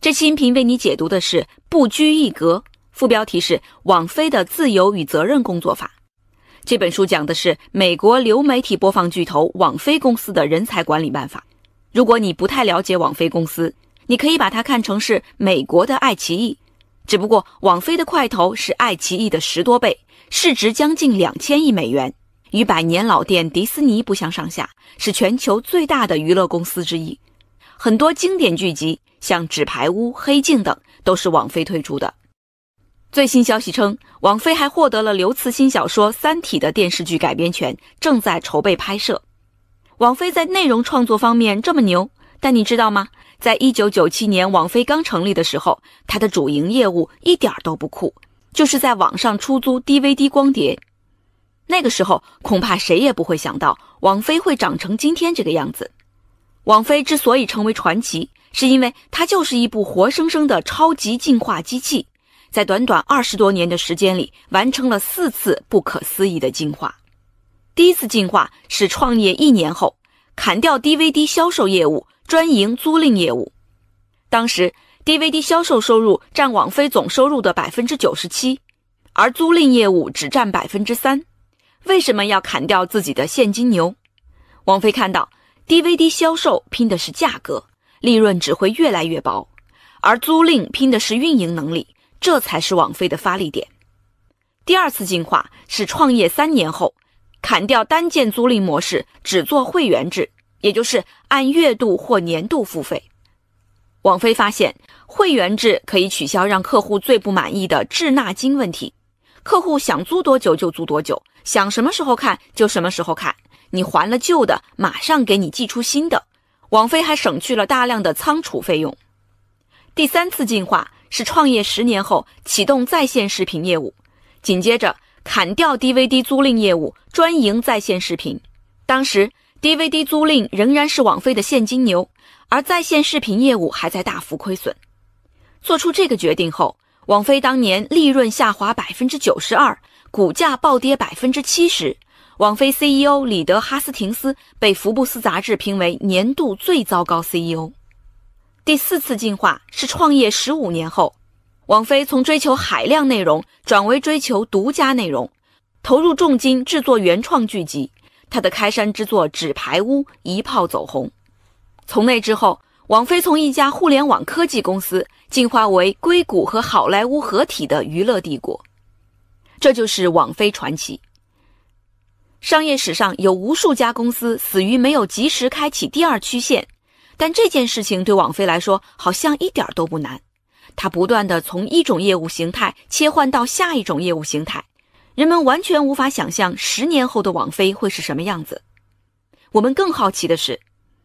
这期音频为你解读的是《不拘一格》，副标题是《网飞的自由与责任工作法》。这本书讲的是美国流媒体播放巨头网飞公司的人才管理办法。如果你不太了解网飞公司，你可以把它看成是美国的爱奇艺，只不过网飞的块头是爱奇艺的十多倍，市值将近两千亿美元，与百年老店迪斯尼不相上下，是全球最大的娱乐公司之一。很多经典剧集。像《纸牌屋》《黑镜》等都是网飞推出的。最新消息称，网飞还获得了刘慈欣小说《三体》的电视剧改编权，正在筹备拍摄。网飞在内容创作方面这么牛，但你知道吗？在一九九七年网飞刚成立的时候，它的主营业务一点都不酷，就是在网上出租 DVD 光碟。那个时候，恐怕谁也不会想到网飞会长成今天这个样子。网飞之所以成为传奇。是因为它就是一部活生生的超级进化机器，在短短二十多年的时间里，完成了四次不可思议的进化。第一次进化是创业一年后，砍掉 DVD 销售业务，专营租赁业务。当时 DVD 销售收入占网飞总收入的百分之九十七，而租赁业务只占百分之三。为什么要砍掉自己的现金牛？王飞看到 DVD 销售拼的是价格。利润只会越来越薄，而租赁拼的是运营能力，这才是网飞的发力点。第二次进化是创业三年后，砍掉单件租赁模式，只做会员制，也就是按月度或年度付费。网飞发现，会员制可以取消让客户最不满意的滞纳金问题，客户想租多久就租多久，想什么时候看就什么时候看，你还了旧的，马上给你寄出新的。网飞还省去了大量的仓储费用。第三次进化是创业十年后启动在线视频业务，紧接着砍掉 DVD 租赁业务，专营在线视频。当时 DVD 租赁仍然是网飞的现金牛，而在线视频业务还在大幅亏损。做出这个决定后，网飞当年利润下滑百分之九十二，股价暴跌百分之七十。网飞 CEO 里德·哈斯廷斯被《福布斯》杂志评为年度最糟糕 CEO。第四次进化是创业十五年后，网飞从追求海量内容转为追求独家内容，投入重金制作原创剧集。他的开山之作《纸牌屋》一炮走红。从那之后，网飞从一家互联网科技公司进化为硅谷和好莱坞合体的娱乐帝国。这就是网飞传奇。商业史上有无数家公司死于没有及时开启第二曲线，但这件事情对网飞来说好像一点都不难。它不断地从一种业务形态切换到下一种业务形态，人们完全无法想象十年后的网飞会是什么样子。我们更好奇的是，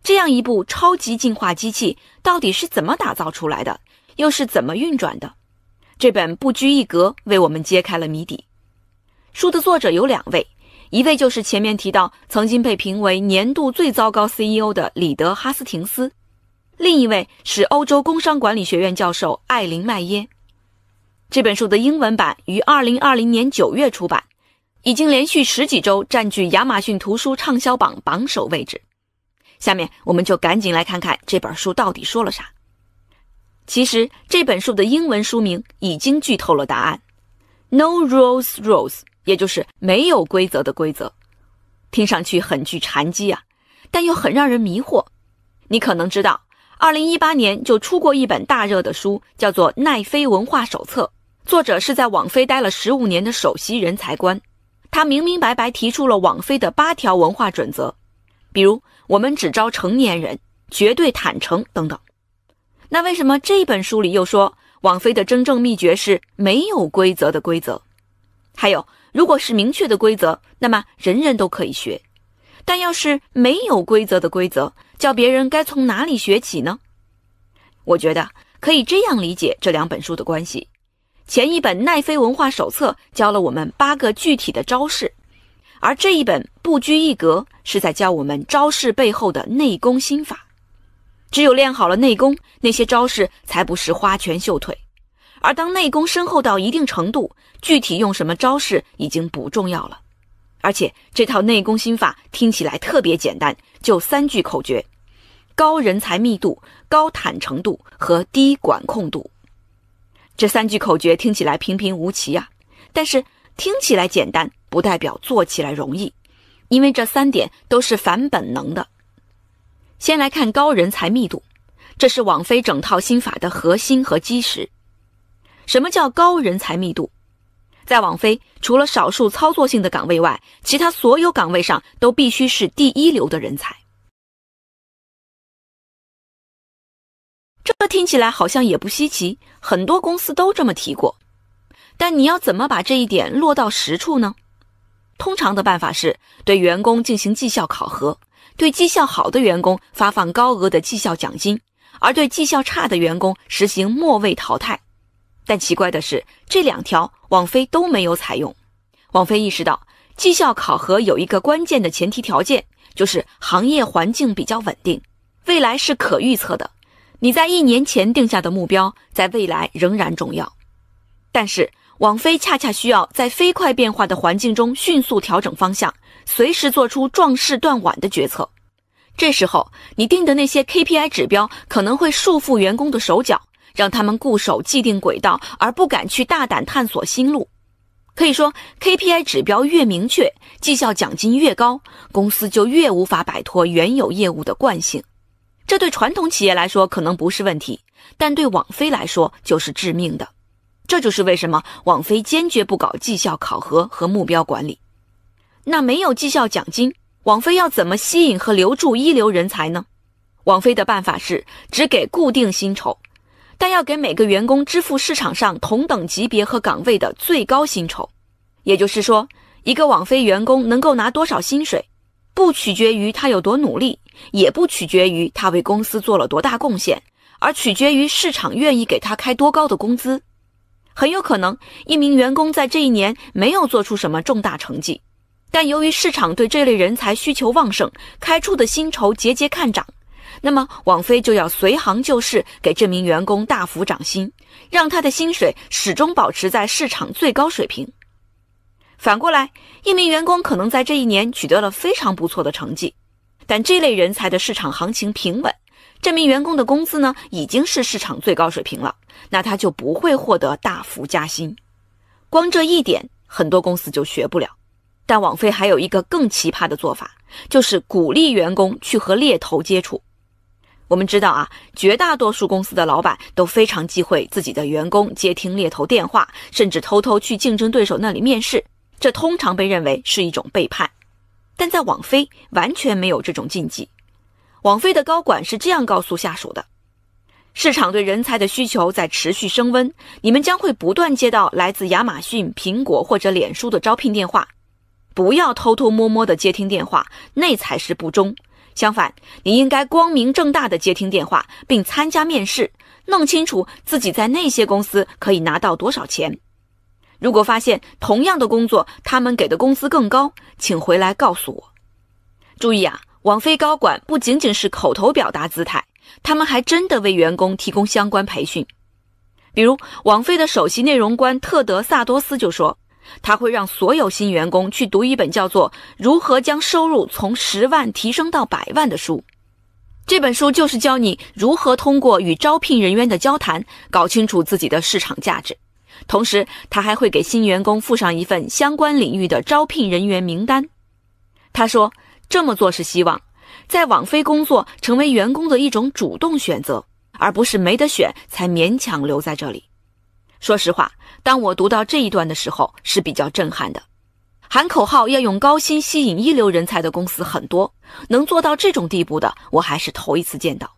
这样一部超级进化机器到底是怎么打造出来的，又是怎么运转的？这本不拘一格为我们揭开了谜底。书的作者有两位。一位就是前面提到曾经被评为年度最糟糕 CEO 的里德·哈斯廷斯，另一位是欧洲工商管理学院教授艾琳·麦耶。这本书的英文版于2020年9月出版，已经连续十几周占据亚马逊图书畅销榜榜首位置。下面我们就赶紧来看看这本书到底说了啥。其实这本书的英文书名已经剧透了答案：No Rules Rules。也就是没有规则的规则，听上去很具禅机啊，但又很让人迷惑。你可能知道，二零一八年就出过一本大热的书，叫做《奈飞文化手册》，作者是在网飞待了十五年的首席人才官。他明明白白提出了网飞的八条文化准则，比如我们只招成年人，绝对坦诚等等。那为什么这本书里又说网飞的真正秘诀是没有规则的规则？还有？如果是明确的规则，那么人人都可以学；但要是没有规则的规则，教别人该从哪里学起呢？我觉得可以这样理解这两本书的关系：前一本《奈飞文化手册》教了我们八个具体的招式，而这一本不拘一格，是在教我们招式背后的内功心法。只有练好了内功，那些招式才不是花拳绣腿。而当内功深厚到一定程度，具体用什么招式已经不重要了。而且这套内功心法听起来特别简单，就三句口诀：高人才密度、高坦诚度和低管控度。这三句口诀听起来平平无奇呀，但是听起来简单不代表做起来容易，因为这三点都是反本能的。先来看高人才密度，这是网飞整套心法的核心和基石。什么叫高人才密度？在网飞，除了少数操作性的岗位外，其他所有岗位上都必须是第一流的人才。这听起来好像也不稀奇，很多公司都这么提过。但你要怎么把这一点落到实处呢？通常的办法是对员工进行绩效考核，对绩效好的员工发放高额的绩效奖金，而对绩效差的员工实行末位淘汰。但奇怪的是，这两条网飞都没有采用。网飞意识到，绩效考核有一个关键的前提条件，就是行业环境比较稳定，未来是可预测的。你在一年前定下的目标，在未来仍然重要。但是，网飞恰恰需要在飞快变化的环境中迅速调整方向，随时做出壮士断腕的决策。这时候，你定的那些 KPI 指标可能会束缚员工的手脚。让他们固守既定轨道，而不敢去大胆探索新路。可以说，KPI 指标越明确，绩效奖金越高，公司就越无法摆脱原有业务的惯性。这对传统企业来说可能不是问题，但对网飞来说就是致命的。这就是为什么网飞坚决不搞绩效考核和目标管理。那没有绩效奖金，网飞要怎么吸引和留住一流人才呢？网飞的办法是只给固定薪酬。但要给每个员工支付市场上同等级别和岗位的最高薪酬，也就是说，一个网飞员工能够拿多少薪水，不取决于他有多努力，也不取决于他为公司做了多大贡献，而取决于市场愿意给他开多高的工资。很有可能，一名员工在这一年没有做出什么重大成绩，但由于市场对这类人才需求旺盛，开出的薪酬节节看涨。那么，网飞就要随行就市，给这名员工大幅涨薪，让他的薪水始终保持在市场最高水平。反过来，一名员工可能在这一年取得了非常不错的成绩，但这类人才的市场行情平稳，这名员工的工资呢已经是市场最高水平了，那他就不会获得大幅加薪。光这一点，很多公司就学不了。但网飞还有一个更奇葩的做法，就是鼓励员工去和猎头接触。我们知道啊，绝大多数公司的老板都非常忌讳自己的员工接听猎头电话，甚至偷偷去竞争对手那里面试，这通常被认为是一种背叛。但在网飞完全没有这种禁忌。网飞的高管是这样告诉下属的：“市场对人才的需求在持续升温，你们将会不断接到来自亚马逊、苹果或者脸书的招聘电话，不要偷偷摸摸的接听电话，那才是不忠。”相反，你应该光明正大的接听电话，并参加面试，弄清楚自己在那些公司可以拿到多少钱。如果发现同样的工作他们给的工资更高，请回来告诉我。注意啊，网飞高管不仅仅是口头表达姿态，他们还真的为员工提供相关培训。比如，网飞的首席内容官特德·萨多斯就说。他会让所有新员工去读一本叫做《如何将收入从十万提升到百万》的书。这本书就是教你如何通过与招聘人员的交谈，搞清楚自己的市场价值。同时，他还会给新员工附上一份相关领域的招聘人员名单。他说：“这么做是希望，在网飞工作成为员工的一种主动选择，而不是没得选才勉强留在这里。”说实话，当我读到这一段的时候是比较震撼的。喊口号要用高薪吸引一流人才的公司很多，能做到这种地步的我还是头一次见到。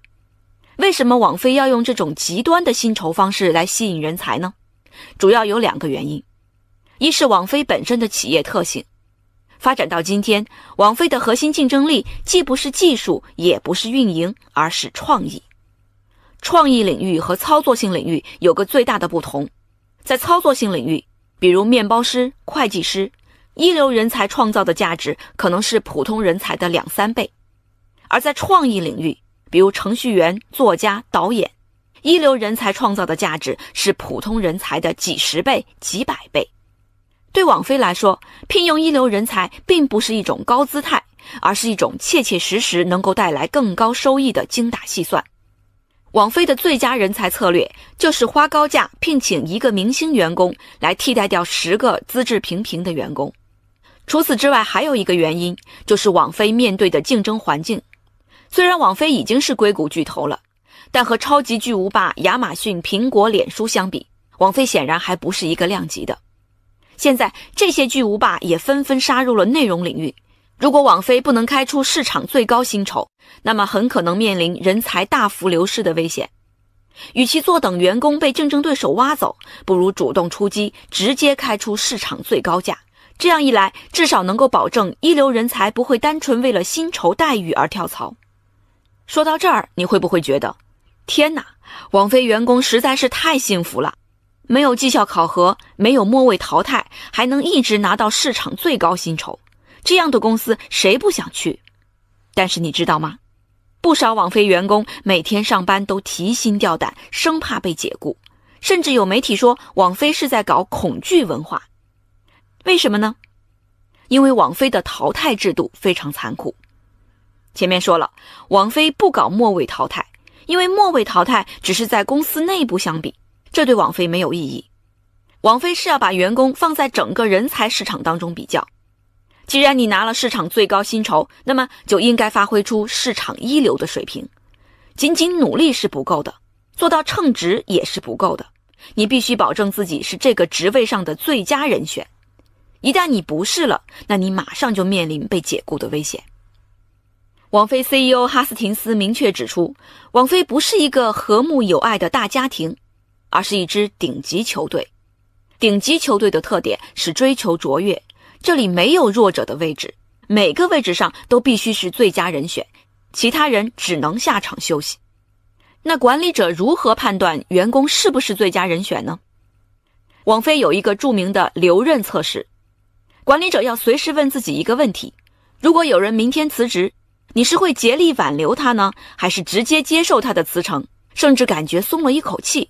为什么网飞要用这种极端的薪酬方式来吸引人才呢？主要有两个原因：一是网飞本身的企业特性，发展到今天，网飞的核心竞争力既不是技术，也不是运营，而是创意。创意领域和操作性领域有个最大的不同。在操作性领域，比如面包师、会计师，一流人才创造的价值可能是普通人才的两三倍；而在创意领域，比如程序员、作家、导演，一流人才创造的价值是普通人才的几十倍、几百倍。对网飞来说，聘用一流人才并不是一种高姿态，而是一种切切实实能够带来更高收益的精打细算。网飞的最佳人才策略就是花高价聘请一个明星员工来替代掉十个资质平平的员工。除此之外，还有一个原因就是网飞面对的竞争环境。虽然网飞已经是硅谷巨头了，但和超级巨无霸亚马逊、苹果、脸书相比，网飞显然还不是一个量级的。现在这些巨无霸也纷纷杀入了内容领域。如果网飞不能开出市场最高薪酬，那么很可能面临人才大幅流失的危险。与其坐等员工被竞争对手挖走，不如主动出击，直接开出市场最高价。这样一来，至少能够保证一流人才不会单纯为了薪酬待遇而跳槽。说到这儿，你会不会觉得，天哪，网飞员工实在是太幸福了，没有绩效考核，没有末位淘汰，还能一直拿到市场最高薪酬。这样的公司谁不想去？但是你知道吗？不少网飞员工每天上班都提心吊胆，生怕被解雇，甚至有媒体说网飞是在搞恐惧文化。为什么呢？因为网飞的淘汰制度非常残酷。前面说了，网飞不搞末位淘汰，因为末位淘汰只是在公司内部相比，这对网飞没有意义。网飞是要把员工放在整个人才市场当中比较。既然你拿了市场最高薪酬，那么就应该发挥出市场一流的水平。仅仅努力是不够的，做到称职也是不够的，你必须保证自己是这个职位上的最佳人选。一旦你不是了，那你马上就面临被解雇的危险。网飞 CEO 哈斯廷斯明确指出，网飞不是一个和睦友爱的大家庭，而是一支顶级球队。顶级球队的特点是追求卓越。这里没有弱者的位置，每个位置上都必须是最佳人选，其他人只能下场休息。那管理者如何判断员工是不是最佳人选呢？王菲有一个著名的留任测试，管理者要随时问自己一个问题：如果有人明天辞职，你是会竭力挽留他呢，还是直接接受他的辞呈，甚至感觉松了一口气？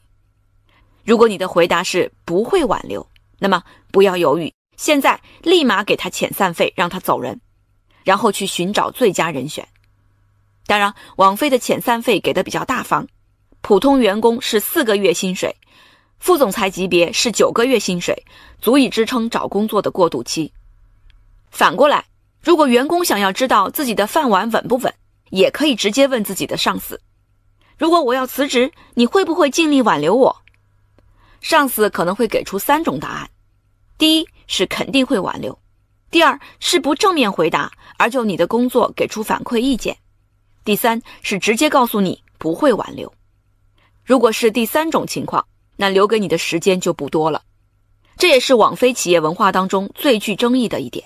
如果你的回答是不会挽留，那么不要犹豫。现在立马给他遣散费，让他走人，然后去寻找最佳人选。当然，王菲的遣散费给的比较大方，普通员工是四个月薪水，副总裁级别是九个月薪水，足以支撑找工作的过渡期。反过来，如果员工想要知道自己的饭碗稳不稳，也可以直接问自己的上司：“如果我要辞职，你会不会尽力挽留我？”上司可能会给出三种答案：第一，是肯定会挽留，第二是不正面回答，而就你的工作给出反馈意见，第三是直接告诉你不会挽留。如果是第三种情况，那留给你的时间就不多了。这也是网飞企业文化当中最具争议的一点。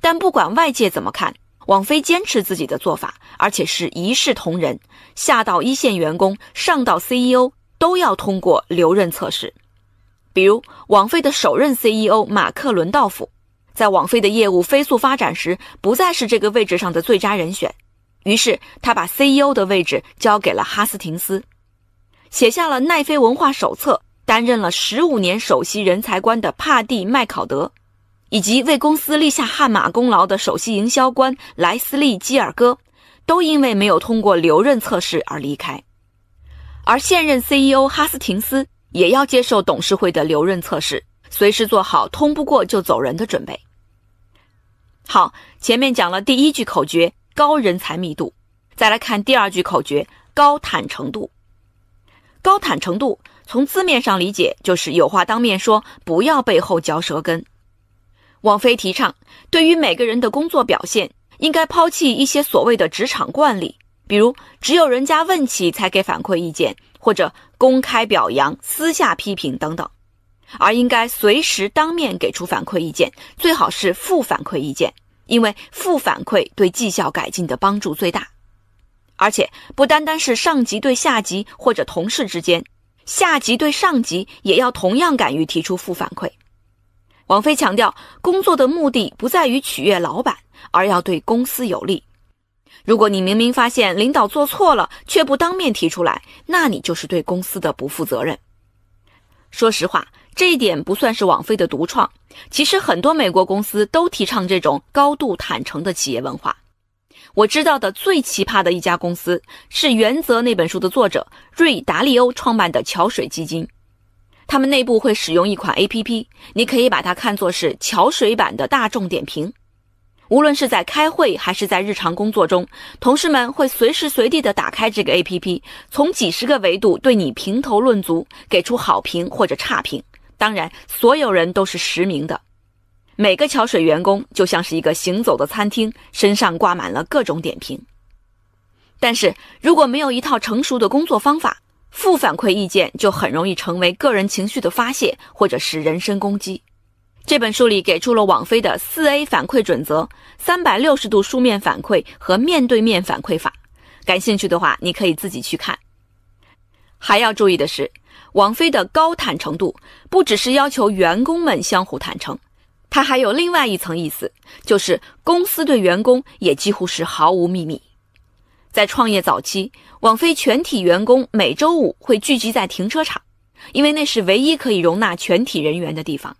但不管外界怎么看，网飞坚持自己的做法，而且是一视同仁，下到一线员工，上到 CEO，都要通过留任测试。比如，网费的首任 CEO 马克·伦道夫，在网费的业务飞速发展时，不再是这个位置上的最佳人选，于是他把 CEO 的位置交给了哈斯廷斯，写下了奈飞文化手册、担任了十五年首席人才官的帕蒂·麦考德，以及为公司立下汗马功劳的首席营销官莱斯利·基尔戈，都因为没有通过留任测试而离开，而现任 CEO 哈斯廷斯。也要接受董事会的留任测试，随时做好通不过就走人的准备。好，前面讲了第一句口诀“高人才密度”，再来看第二句口诀“高坦程度”。高坦程度从字面上理解就是有话当面说，不要背后嚼舌根。王菲提倡，对于每个人的工作表现，应该抛弃一些所谓的职场惯例，比如只有人家问起才给反馈意见。或者公开表扬、私下批评等等，而应该随时当面给出反馈意见，最好是负反馈意见，因为负反馈对绩效改进的帮助最大。而且，不单单是上级对下级或者同事之间，下级对上级也要同样敢于提出负反馈。王菲强调，工作的目的不在于取悦老板，而要对公司有利。如果你明明发现领导做错了，却不当面提出来，那你就是对公司的不负责任。说实话，这一点不算是网飞的独创，其实很多美国公司都提倡这种高度坦诚的企业文化。我知道的最奇葩的一家公司是《原则》那本书的作者瑞达利欧创办的桥水基金，他们内部会使用一款 APP，你可以把它看作是桥水版的大众点评。无论是在开会还是在日常工作中，同事们会随时随地的打开这个 APP，从几十个维度对你评头论足，给出好评或者差评。当然，所有人都是实名的。每个桥水员工就像是一个行走的餐厅，身上挂满了各种点评。但是，如果没有一套成熟的工作方法，负反馈意见就很容易成为个人情绪的发泄，或者是人身攻击。这本书里给出了网飞的四 A 反馈准则、三百六十度书面反馈和面对面反馈法。感兴趣的话，你可以自己去看。还要注意的是，网飞的高坦诚度不只是要求员工们相互坦诚，它还有另外一层意思，就是公司对员工也几乎是毫无秘密。在创业早期，网飞全体员工每周五会聚集在停车场，因为那是唯一可以容纳全体人员的地方。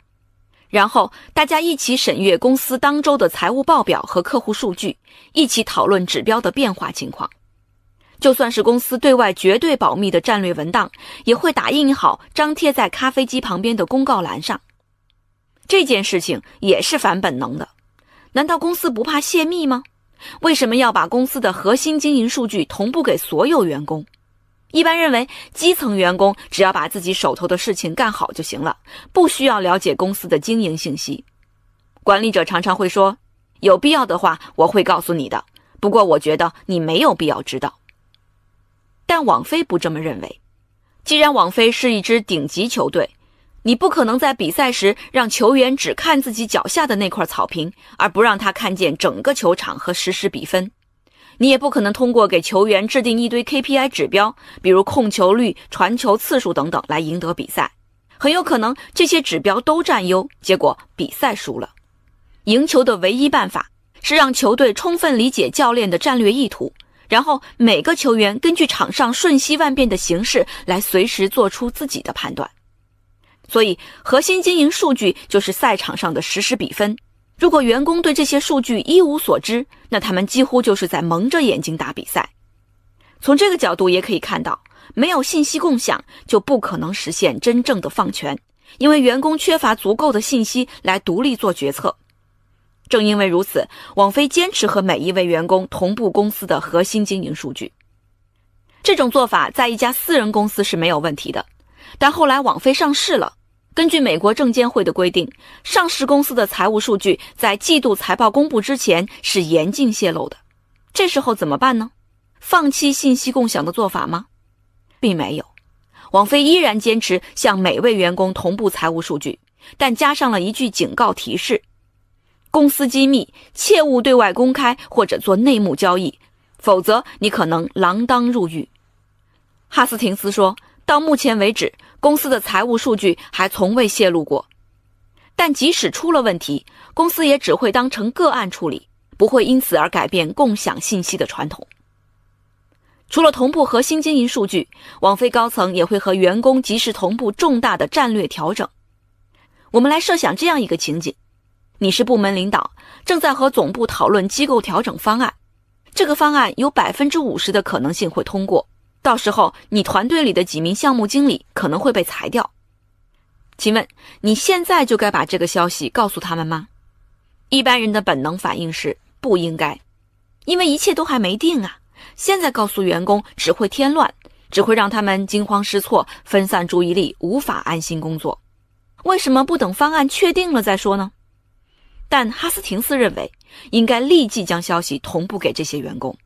然后大家一起审阅公司当周的财务报表和客户数据，一起讨论指标的变化情况。就算是公司对外绝对保密的战略文档，也会打印好张贴在咖啡机旁边的公告栏上。这件事情也是反本能的，难道公司不怕泄密吗？为什么要把公司的核心经营数据同步给所有员工？一般认为，基层员工只要把自己手头的事情干好就行了，不需要了解公司的经营信息。管理者常常会说：“有必要的话，我会告诉你的。”不过，我觉得你没有必要知道。但网飞不这么认为。既然网飞是一支顶级球队，你不可能在比赛时让球员只看自己脚下的那块草坪，而不让他看见整个球场和实时比分。你也不可能通过给球员制定一堆 KPI 指标，比如控球率、传球次数等等，来赢得比赛。很有可能这些指标都占优，结果比赛输了。赢球的唯一办法是让球队充分理解教练的战略意图，然后每个球员根据场上瞬息万变的形式来随时做出自己的判断。所以，核心经营数据就是赛场上的实时比分。如果员工对这些数据一无所知，那他们几乎就是在蒙着眼睛打比赛。从这个角度也可以看到，没有信息共享就不可能实现真正的放权，因为员工缺乏足够的信息来独立做决策。正因为如此，网飞坚持和每一位员工同步公司的核心经营数据。这种做法在一家私人公司是没有问题的，但后来网飞上市了。根据美国证监会的规定，上市公司的财务数据在季度财报公布之前是严禁泄露的。这时候怎么办呢？放弃信息共享的做法吗？并没有，王菲依然坚持向每位员工同步财务数据，但加上了一句警告提示：公司机密，切勿对外公开或者做内幕交易，否则你可能锒铛入狱。哈斯廷斯说到目前为止。公司的财务数据还从未泄露过，但即使出了问题，公司也只会当成个案处理，不会因此而改变共享信息的传统。除了同步核心经营数据，网飞高层也会和员工及时同步重大的战略调整。我们来设想这样一个情景：你是部门领导，正在和总部讨论机构调整方案，这个方案有百分之五十的可能性会通过。到时候你团队里的几名项目经理可能会被裁掉，请问你现在就该把这个消息告诉他们吗？一般人的本能反应是不应该，因为一切都还没定啊。现在告诉员工只会添乱，只会让他们惊慌失措，分散注意力，无法安心工作。为什么不等方案确定了再说呢？但哈斯廷斯认为，应该立即将消息同步给这些员工，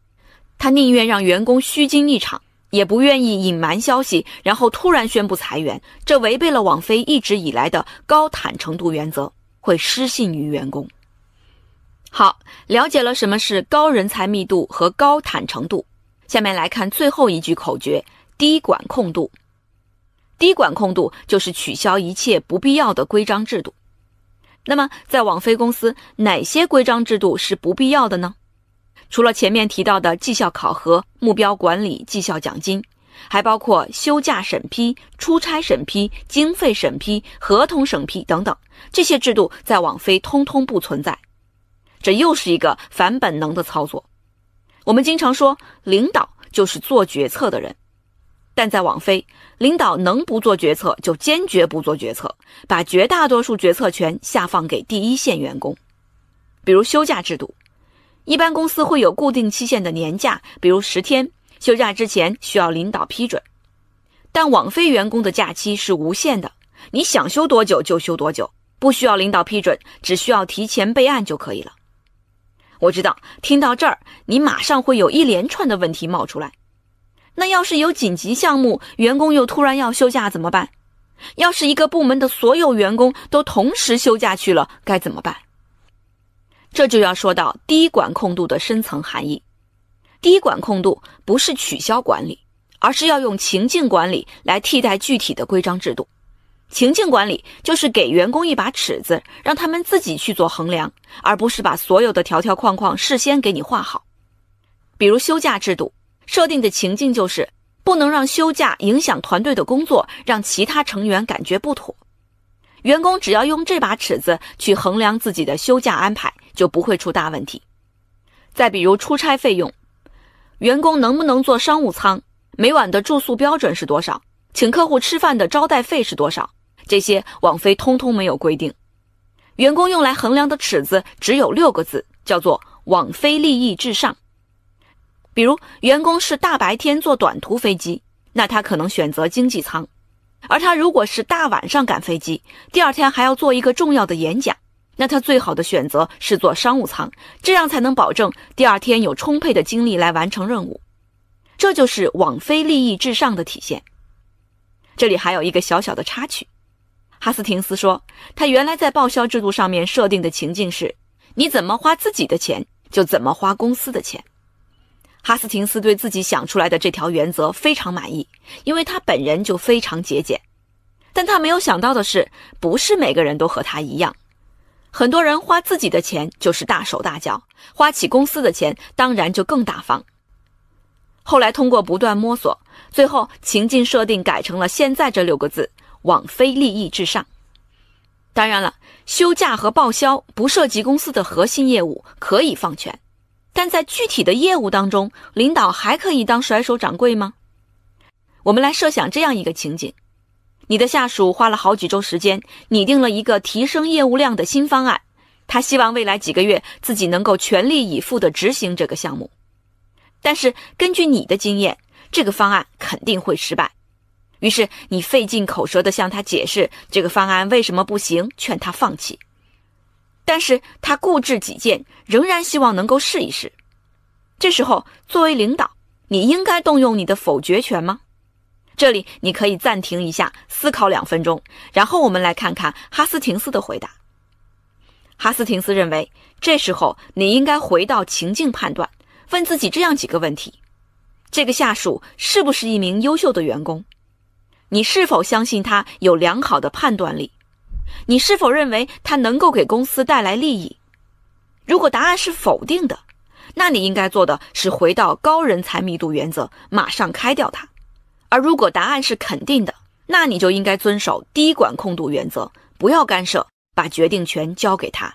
他宁愿让员工虚惊一场。也不愿意隐瞒消息，然后突然宣布裁员，这违背了网飞一直以来的高坦诚度原则，会失信于员工。好，了解了什么是高人才密度和高坦诚度，下面来看最后一句口诀：低管控度。低管控度就是取消一切不必要的规章制度。那么，在网飞公司，哪些规章制度是不必要的呢？除了前面提到的绩效考核、目标管理、绩效奖金，还包括休假审批、出差审批、经费审批、合同审批等等，这些制度在网飞通通不存在。这又是一个反本能的操作。我们经常说，领导就是做决策的人，但在网飞，领导能不做决策就坚决不做决策，把绝大多数决策权下放给第一线员工，比如休假制度。一般公司会有固定期限的年假，比如十天，休假之前需要领导批准。但网飞员工的假期是无限的，你想休多久就休多久，不需要领导批准，只需要提前备案就可以了。我知道，听到这儿，你马上会有一连串的问题冒出来。那要是有紧急项目，员工又突然要休假怎么办？要是一个部门的所有员工都同时休假去了，该怎么办？这就要说到低管控度的深层含义。低管控度不是取消管理，而是要用情境管理来替代具体的规章制度。情境管理就是给员工一把尺子，让他们自己去做衡量，而不是把所有的条条框框事先给你画好。比如休假制度，设定的情境就是不能让休假影响团队的工作，让其他成员感觉不妥。员工只要用这把尺子去衡量自己的休假安排，就不会出大问题。再比如出差费用，员工能不能坐商务舱，每晚的住宿标准是多少，请客户吃饭的招待费是多少，这些网飞通通没有规定。员工用来衡量的尺子只有六个字，叫做“网飞利益至上”。比如员工是大白天坐短途飞机，那他可能选择经济舱。而他如果是大晚上赶飞机，第二天还要做一个重要的演讲，那他最好的选择是坐商务舱，这样才能保证第二天有充沛的精力来完成任务。这就是网飞利益至上的体现。这里还有一个小小的插曲，哈斯廷斯说，他原来在报销制度上面设定的情境是，你怎么花自己的钱，就怎么花公司的钱。哈斯廷斯对自己想出来的这条原则非常满意，因为他本人就非常节俭。但他没有想到的是，不是每个人都和他一样。很多人花自己的钱就是大手大脚，花起公司的钱当然就更大方。后来通过不断摸索，最后情境设定改成了现在这六个字：网非利益至上。当然了，休假和报销不涉及公司的核心业务，可以放权。但在具体的业务当中，领导还可以当甩手掌柜吗？我们来设想这样一个情景：你的下属花了好几周时间拟定了一个提升业务量的新方案，他希望未来几个月自己能够全力以赴地执行这个项目。但是根据你的经验，这个方案肯定会失败。于是你费尽口舌地向他解释这个方案为什么不行，劝他放弃。但是他固执己见，仍然希望能够试一试。这时候，作为领导，你应该动用你的否决权吗？这里你可以暂停一下，思考两分钟，然后我们来看看哈斯廷斯的回答。哈斯廷斯认为，这时候你应该回到情境判断，问自己这样几个问题：这个下属是不是一名优秀的员工？你是否相信他有良好的判断力？你是否认为他能够给公司带来利益？如果答案是否定的，那你应该做的是回到高人才密度原则，马上开掉他；而如果答案是肯定的，那你就应该遵守低管控度原则，不要干涉，把决定权交给他。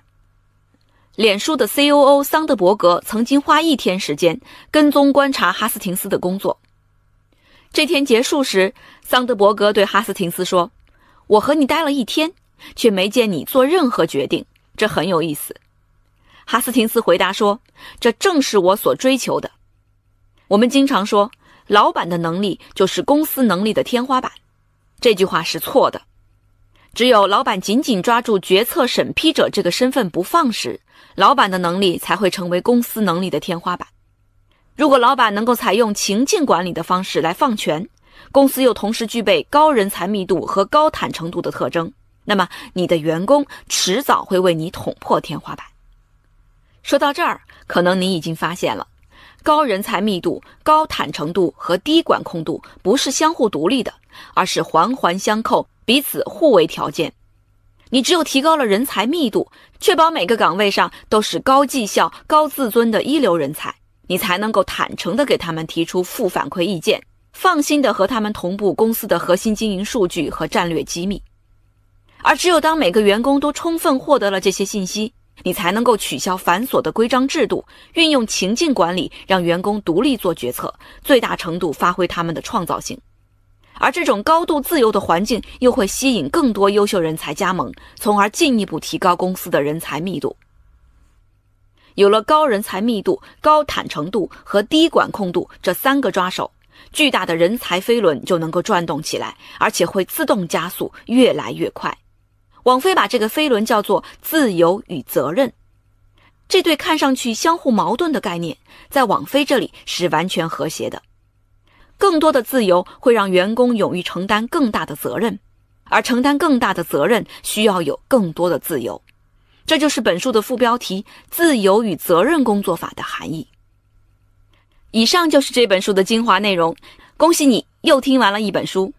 脸书的 COO 桑德伯格曾经花一天时间跟踪观察哈斯廷斯的工作。这天结束时，桑德伯格对哈斯廷斯说：“我和你待了一天。”却没见你做任何决定，这很有意思。哈斯廷斯回答说：“这正是我所追求的。”我们经常说，老板的能力就是公司能力的天花板，这句话是错的。只有老板紧紧抓住决策审批者这个身份不放时，老板的能力才会成为公司能力的天花板。如果老板能够采用情境管理的方式来放权，公司又同时具备高人才密度和高坦诚度的特征。那么，你的员工迟早会为你捅破天花板。说到这儿，可能你已经发现了，高人才密度、高坦诚度和低管控度不是相互独立的，而是环环相扣，彼此互为条件。你只有提高了人才密度，确保每个岗位上都是高绩效、高自尊的一流人才，你才能够坦诚地给他们提出负反馈意见，放心地和他们同步公司的核心经营数据和战略机密。而只有当每个员工都充分获得了这些信息，你才能够取消繁琐的规章制度，运用情境管理，让员工独立做决策，最大程度发挥他们的创造性。而这种高度自由的环境又会吸引更多优秀人才加盟，从而进一步提高公司的人才密度。有了高人才密度、高坦诚度和低管控度这三个抓手，巨大的人才飞轮就能够转动起来，而且会自动加速，越来越快。网飞把这个飞轮叫做“自由与责任”，这对看上去相互矛盾的概念，在网飞这里是完全和谐的。更多的自由会让员工勇于承担更大的责任，而承担更大的责任需要有更多的自由。这就是本书的副标题“自由与责任工作法”的含义。以上就是这本书的精华内容，恭喜你又听完了一本书。